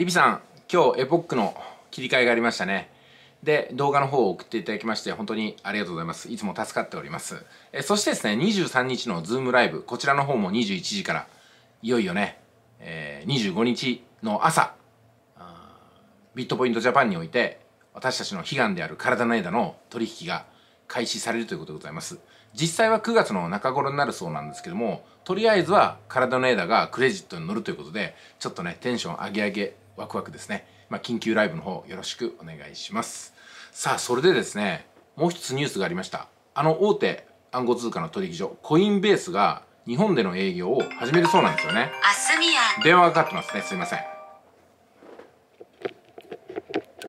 リビさん、今日エポックの切り替えがありましたね。で、動画の方を送っていただきまして、本当にありがとうございます。いつも助かっております。えそしてですね、23日のズームライブ、こちらの方も21時から、いよいよね、えー、25日の朝、ビットポイントジャパンにおいて、私たちの悲願である体の枝の取引が開始されるということでございます実際は9月の中頃になるそうなんですけどもとりあえずは体のエダがクレジットに乗るということでちょっとねテンション上げ上げワクワクですね、まあ、緊急ライブの方よろしくお願いしますさあそれでですねもう一つニュースがありましたあの大手暗号通貨の取引所コインベースが日本での営業を始めるそうなんですよね電話がかかってますねすいません